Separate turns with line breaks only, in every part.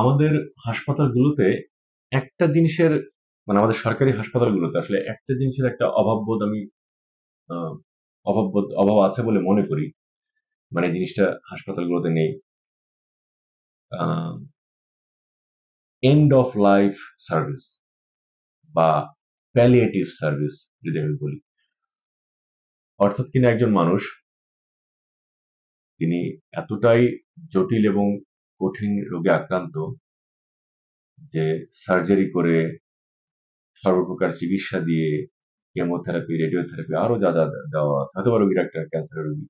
আমাদের হাসপাতালগুলোতে একটা জিনিসের মানে আমাদের সরকারি হাসপাতালগুলোতে আসলে একটা জিনিসের একটা অভাববোধ আমি আহ, অভাববোধ অভাব আছে বলে মনে করি। মানে জিনিসটা হাসপাতালগুলোতে নেই। Ah end of life service বা প্যালিয়েটিভ সার্ভিস যদি আমি বলি। অর্থাৎ কিনা একজন মানুষ তিনি এতটাই জটিল এবং কঠিন রোগে আক্রান্ত যে সার্জারি করে সর্বপ্রকার চিকিৎসা দিয়ে কেমোথেরাপি রেডিওথেরাপি আরো যা যা দেওয়া আছে হয়তো রোগীর একটা ক্যান্সার রোগী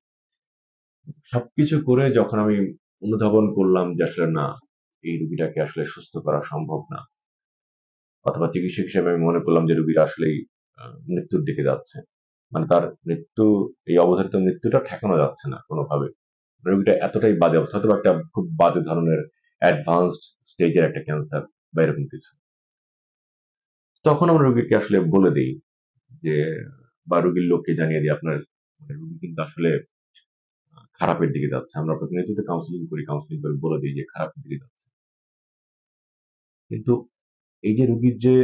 সবকিছু করে যখন আমি অনুধাবন করলাম যে আসলে না এই রুগীটাকে আসলে সুস্থ করা সম্ভব না অথবা চিকিৎসক হিসেবে আমি মনে করলাম যে রুগীরা আসলেই মৃত্যুর দিকে যাচ্ছে মানে তার মৃত্যু এই অবধারিত মৃত্যুটা ঠেকানো যাচ্ছে না কোনোভাবে রোগীটা মানে এতটাই বাজে অবস্থা অথবা একটা খুব বাজে ধরনের অ্যাডভান্সড স্টেজের একটা ক্যান্সার বা এরকম কিছু তখন আমরা রোগীকে আসলে বলে দিই যে বা রোগীর লোককে জানিয়ে দিই আপনার মানে রোগী কিন্তু আসলে খারাপের দিকে যাচ্ছে আমরা প্রতিনিয়ত কাউন্সিলিং করি কাউন্সিলিং করে বলে দিই যে খারাপের দিকে যাচ্ছে কিন্তু এই যে রোগীর যে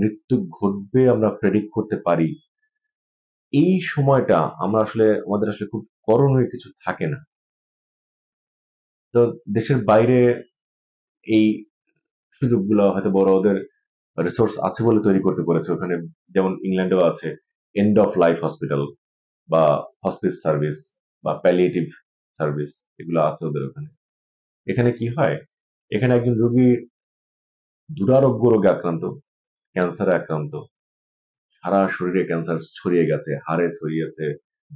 মৃত্যু ঘটবে আমরা প্রেডিক্ট করতে পারি এই সময়টা আমরা আসলে আমাদের আসলে খুব করণীয় কিছু থাকে না তো দেশের বাইরে এই সুযোগগুলো হয়তো বড় ওদের রিসোর্স আছে বলে তৈরি করতে পেরেছে ওখানে যেমন ইংল্যান্ডেও আছে এন্ড অফ লাইফ হসপিটাল বা হসপিস সার্ভিস বা প্যালিয়েটিভ সার্ভিস এগুলো আছে ওদের ওখানে এখানে কি হয় এখানে একজন রোগী দুরারোগ্য রোগে আক্রান্ত ক্যান্সারে আক্রান্ত সারা শরীরে ক্যান্সার ছড়িয়ে গেছে হাড়ে ছড়িয়েছে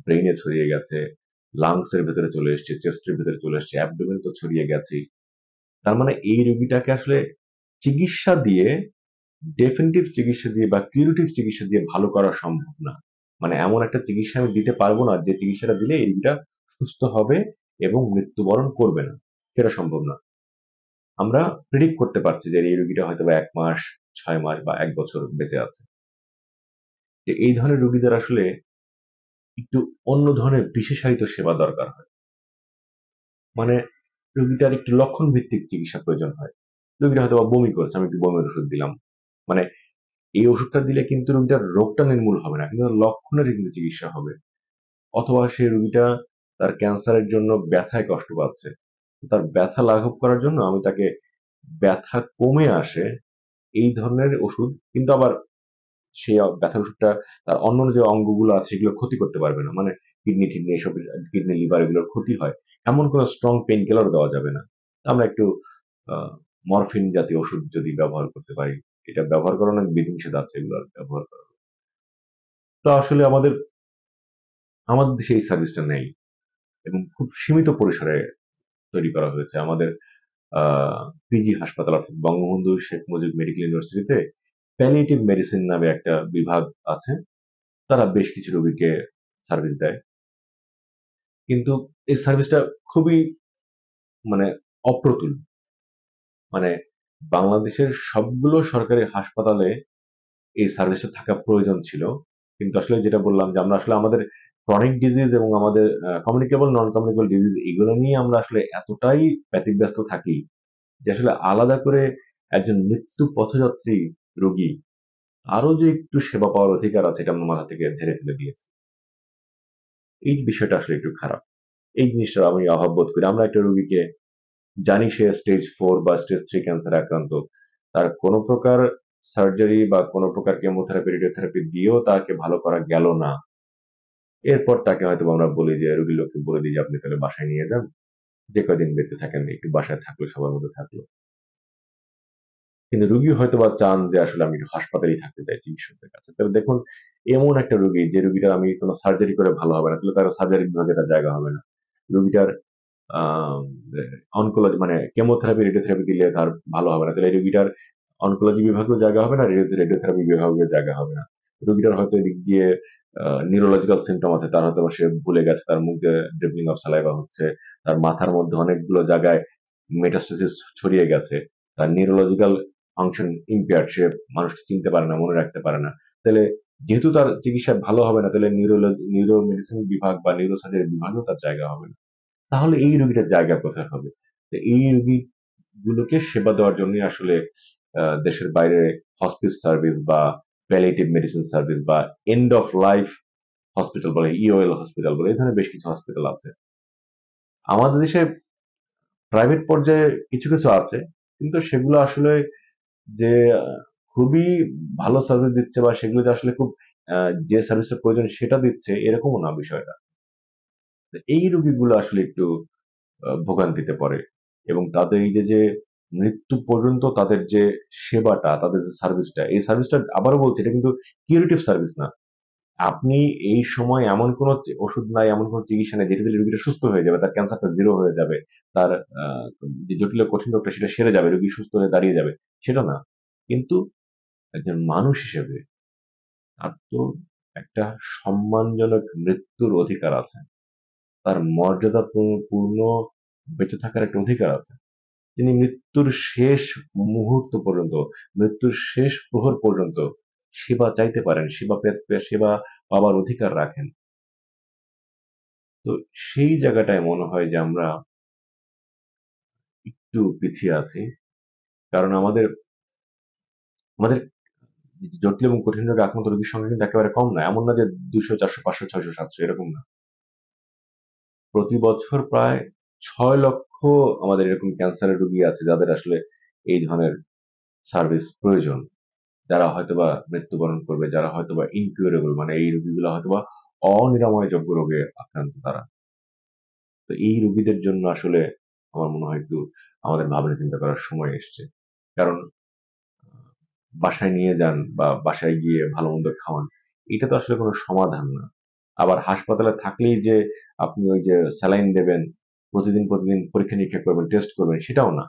ব্রেইনে ছড়িয়ে গেছে লাংসের ভেতরে চলে এসছে চেস্টের ভেতরে চলে এসছে অ্যাবডোমেন তো ছড়িয়ে গেছে তার মানে এই রোগীটাকে আসলে চিকিৎসা দিয়ে ডেফিনিটিভ চিকিৎসা দিয়ে বা কিউরেটিভ চিকিৎসা দিয়ে ভালো করা সম্ভব না মানে এমন একটা চিকিৎসা আমি দিতে পারবো না যে চিকিৎসাটা দিলে এই রোগীটা সুস্থ হবে এবং মৃত্যুবরণ করবে না সেটা সম্ভব না আমরা প্রিডিক্ট করতে পারছি যে এই রোগীটা হয়তো এক মাস ছয় মাস বা এক বছর বেঁচে আছে যে এই ধরনের রোগীদের আসলে একটু অন্য ধরনের বিশেষায়িত সেবা দরকার হয় মানে রোগীটার একটু লক্ষণ ভিত্তিক চিকিৎসা প্রয়োজন হয় রোগীটা হয়তো বা বমি করেছে আমি একটু বমির ওষুধ দিলাম মানে এই ওষুধটা দিলে কিন্তু রোগীটার রোগটা নির্মূল হবে না কিন্তু লক্ষণের কিন্তু চিকিৎসা হবে অথবা সে রোগীটা তার ক্যান্সারের জন্য ব্যথায় কষ্ট পাচ্ছে তার ব্যথা লাঘব করার জন্য আমি তাকে ব্যথা কমে আসে এই ধরনের ওষুধ কিন্তু আবার সেই ব্যথা ওষুধটা তার অন্য যে অঙ্গগুলো আছে সেগুলো ক্ষতি করতে পারবে না মানে কিডনি টিডনি এসব কিডনি লিভার এগুলোর ক্ষতি হয় এমন কোনো স্ট্রং পেন কিলার দেওয়া যাবে না আমরা একটু মরফিন জাতীয় ওষুধ যদি ব্যবহার করতে পারি এটা ব্যবহার করার অনেক বিধিনিষেধ আছে এগুলো ব্যবহার করা তো আসলে আমাদের আমাদের দেশে এই সার্ভিসটা নেই এবং খুব সীমিত পরিসরে তৈরি করা হয়েছে আমাদের পিজি হাসপাতাল অর্থাৎ বঙ্গবন্ধু শেখ মুজিব মেডিকেল ইউনিভার্সিটিতে প্যালিয়েটিভ মেডিসিন নামে একটা বিভাগ আছে তারা বেশ কিছু রোগীকে সার্ভিস দেয় কিন্তু এই সার্ভিসটা খুবই মানে অপ্রতুল মানে বাংলাদেশের সবগুলো সরকারি হাসপাতালে এই সার্ভিসটা থাকা প্রয়োজন ছিল কিন্তু আসলে যেটা বললাম যে আমরা আসলে আমাদের ক্রনিক ডিজিজ এবং আমাদের কমিউনিকেবল নন কমিউনিকেবল ডিজিজ এগুলো নিয়ে আমরা আসলে এতটাই ব্যতিব্যস্ত থাকি যে আসলে আলাদা করে একজন মৃত্যু পথযাত্রী রোগী আরও যে একটু সেবা পাওয়ার অধিকার আছে এটা আমার মাথা থেকে ঝেড়ে ফেলে দিয়েছে এই বিষয়টা আসলে একটু খারাপ এই জিনিসটার আমি অভাব বোধ করি আমরা একটা রোগীকে জানি সে স্টেজ ফোর বা স্টেজ থ্রি ক্যান্সার আক্রান্ত তার কোনো প্রকার সার্জারি বা কোনো প্রকার কেমোথেরাপি রেডিওথেরাপি দিয়েও তাকে ভালো করা গেল না এরপর তাকে হয়তো আমরা বলি যে রোগী লোককে বলে দিই যে আপনি তাহলে বাসায় নিয়ে যান যে কদিন বেঁচে থাকেন একটু বাসায় থাকলো সবার মধ্যে থাকলো কিন্তু রুগী হয়তো বা চান যে আসলে আমি হাসপাতালেই থাকতে চাই চিকিৎসকদের কাছে তাহলে দেখুন এমন একটা রুগী যে রুগীটা আমি কোনো সার্জারি করে ভালো হবে না তাহলে তার সার্জারি বিভাগে তার জায়গা হবে না রুগীটার অনকোলজি মানে কেমোথেরাপি রেডিওথেরাপি দিলে তার ভালো হবে না তাহলে রুগীটার অনকোলজি বিভাগেও জায়গা হবে না রেডিওথেরাপি বিভাগেও জায়গা হবে না রুগীটার হয়তো এদিক দিয়ে নিউরোলজিক্যাল সিমটম আছে তার হয়তো সে ভুলে গেছে তার মুখে দিয়ে ড্রিপলিং অফ সালাইভা হচ্ছে তার মাথার মধ্যে অনেকগুলো জায়গায় মেটাস্টাসিস ছড়িয়ে গেছে তার নিউরোলজিক্যাল ফাংশন ইম্পেয়ার সে মানুষকে চিনতে পারে না মনে রাখতে পারে না তাহলে যেহেতু তার চিকিৎসা ভালো হবে না তাহলে নিউরোলজি নিউরো মেডিসিন বিভাগ বা নিউরোসার্জারি বিভাগেও তার জায়গা হবে না তাহলে এই রোগীটার জায়গা কোথায় হবে এই রোগী গুলোকে সেবা দেওয়ার জন্য আসলে দেশের বাইরে হসপিস সার্ভিস বা প্যালেটিভ মেডিসিন সার্ভিস বা এন্ড অফ লাইফ হসপিটাল বলে ইওএল e হসপিটাল বলে এই ধরনের বেশ কিছু হসপিটাল আছে আমাদের দেশে প্রাইভেট পর্যায়ে কিছু কিছু আছে কিন্তু সেগুলো আসলে আহ যে খুবই ভালো সার্ভিস দিচ্ছে বা সেগুলো যে আসলে খুব যে সার্ভিসের প্রয়োজন সেটা দিচ্ছে এরকমও না বিষয়টা এই রোগীগুলো আসলে একটু ভোগান্তিতে পড়ে এবং তাদের এই যে যে মৃত্যু পর্যন্ত তাদের যে সেবাটা তাদের যে সার্ভিসটা এই সার্ভিসটা আবারও বলছি এটা কিন্তু কিউরেটিভ সার্ভিস না আপনি এই সময় এমন কোন ওষুধ নাই এমন কোন চিকিৎসা নেই যেটা দিলে রোগীটা সুস্থ হয়ে যাবে তার ক্যান্সারটা জিরো হয়ে যাবে তার যে জটিল কঠিন রোগটা সেটা সেরে যাবে রুগী সুস্থ হয়ে দাঁড়িয়ে যাবে সেটা না কিন্তু একজন মানুষ হিসেবে তার তো একটা সম্মানজনক মৃত্যুর অধিকার আছে তার মর্যাদাপূর্ণ বেঁচে থাকার একটা অধিকার আছে তিনি মৃত্যুর শেষ মুহূর্ত পর্যন্ত মৃত্যুর শেষ প্রহর পর্যন্ত সেবা চাইতে পারেন সেবা সেবা পাবার অধিকার রাখেন তো সেই জায়গাটায় মনে হয় যে আমরা একটু পিছিয়ে আছি কারণ আমাদের আমাদের জটিল এবং কঠিন রোগে আক্রান্ত রোগীর সংখ্যা কিন্তু একেবারে কম নয় এমন না যে দুশো চারশো পাঁচশো ছয়শো সাতশো এরকম না প্রতি বছর প্রায় ছয় লক্ষ আমাদের এরকম ক্যান্সারের রোগী আছে যাদের আসলে এই ধরনের সার্ভিস প্রয়োজন যারা হয়তোবা মৃত্যুবরণ করবে যারা হয়তোবা ইনকিউরেবল মানে এই রোগীগুলো হয়তোবা অনিরাময়যোগ্য রোগে আক্রান্ত তারা তো এই রোগীদের জন্য আসলে আমার মনে হয় একটু আমাদের ভাবনা চিন্তা করার সময় এসছে কারণ বাসায় নিয়ে যান বা বাসায় গিয়ে ভালো মন্দ খাওয়ান এটা তো আসলে কোনো সমাধান না আবার হাসপাতালে থাকলেই যে আপনি ওই যে স্যালাইন দেবেন প্রতিদিন প্রতিদিন পরীক্ষা নিরীক্ষা করবেন টেস্ট করবেন সেটাও না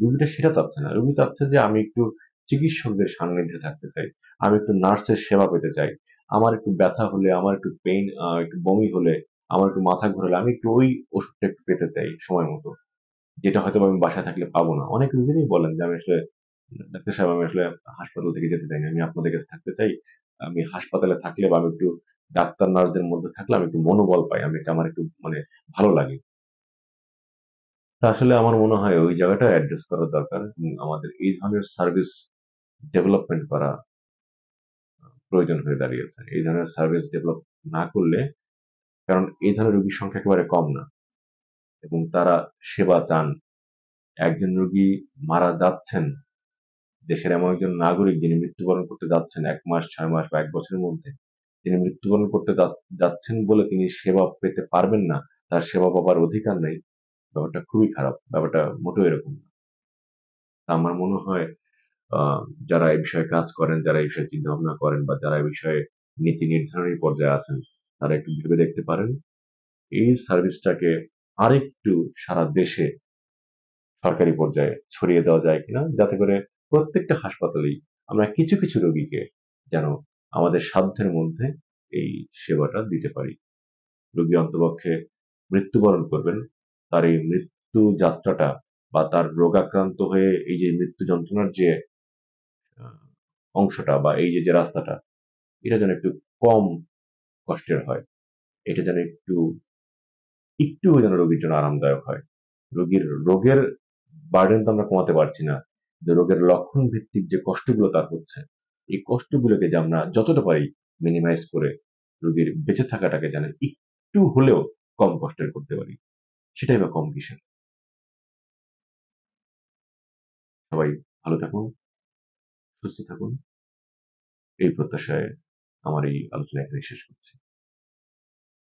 রুগীটা সেটা চাচ্ছে না রুগী চাচ্ছে যে আমি একটু চিকিৎসকদের সান্নিধ্যে থাকতে চাই আমি একটু নার্সের সেবা পেতে চাই আমার একটু ব্যথা হলে আমার একটু পেইন একটু বমি হলে আমার একটু মাথা ঘোরালে আমি একটু ওই ওষুধটা একটু পেতে চাই সময় মতো যেটা হয়তো আমি বাসায় থাকলে পাবো না অনেক রোগীরাই বলেন যে আমি আসলে ডাক্তার সাহেব আমি আসলে হাসপাতাল থেকে যেতে চাই না আমি আপনাদের কাছে থাকতে চাই আমি হাসপাতালে থাকলে বা আমি একটু ডাক্তার নার্সদের মধ্যে থাকলে আমি একটু মনোবল পাই আমি এটা আমার একটু মানে ভালো লাগে তা আসলে আমার মনে হয় ওই জায়গাটা অ্যাড্রেস করার দরকার আমাদের এই ধরনের সার্ভিস ডেভেলপমেন্ট করা প্রয়োজন হয়ে দাঁড়িয়েছে এই ধরনের সার্ভিস ডেভেলপ না করলে কারণ এই ধরনের রোগীর সংখ্যা একেবারে কম না এবং তারা সেবা চান একজন রোগী মারা যাচ্ছেন দেশের এমন একজন নাগরিক যিনি মৃত্যুবরণ করতে যাচ্ছেন এক মাস ছয় মাস বা এক বছরের মধ্যে তিনি মৃত্যুবরণ করতে যাচ্ছেন বলে তিনি সেবা পেতে পারবেন না তার সেবা পাবার অধিকার নেই ব্যাপারটা খুবই খারাপ ব্যাপারটা মোটেও এরকম না আমার মনে হয় যারা এই বিষয়ে কাজ করেন যারা এই বিষয়ে চিন্তা ভাবনা করেন বা যারা এই বিষয়ে নীতি নির্ধারণের পর্যায়ে আছেন তারা একটু ভেবে দেখতে পারেন এই সার্ভিসটাকে আরেকটু সারা দেশে সরকারি পর্যায়ে ছড়িয়ে দেওয়া যায় কিনা যাতে করে প্রত্যেকটা হাসপাতালেই আমরা কিছু কিছু রোগীকে যেন আমাদের সাধ্যের মধ্যে এই সেবাটা দিতে পারি রোগী অন্তপক্ষে মৃত্যুবরণ করবেন তার এই মৃত্যু যাত্রাটা বা তার রোগাক্রান্ত হয়ে এই যে মৃত্যু যন্ত্রণার যে অংশটা বা এই যে যে রাস্তাটা এটা যেন একটু কম কষ্টের হয় এটা যেন একটু একটু যেন রোগীর জন্য আরামদায়ক হয় রোগীর রোগের বার্ডেন তো আমরা কমাতে পারছি না যে রোগের লক্ষণ ভিত্তিক যে কষ্টগুলো তার হচ্ছে এই কষ্টগুলোকে যে আমরা যতটা পারি মিনিমাইজ করে রোগীর বেঁচে থাকাটাকে যেন একটু হলেও কম কষ্টের করতে পারি সেটাই বা কম কিসের সবাই ভালো থাকুন সুস্থ থাকুন এই প্রত্যাশায় আমার এই আলোচনা এখানে শেষ করছি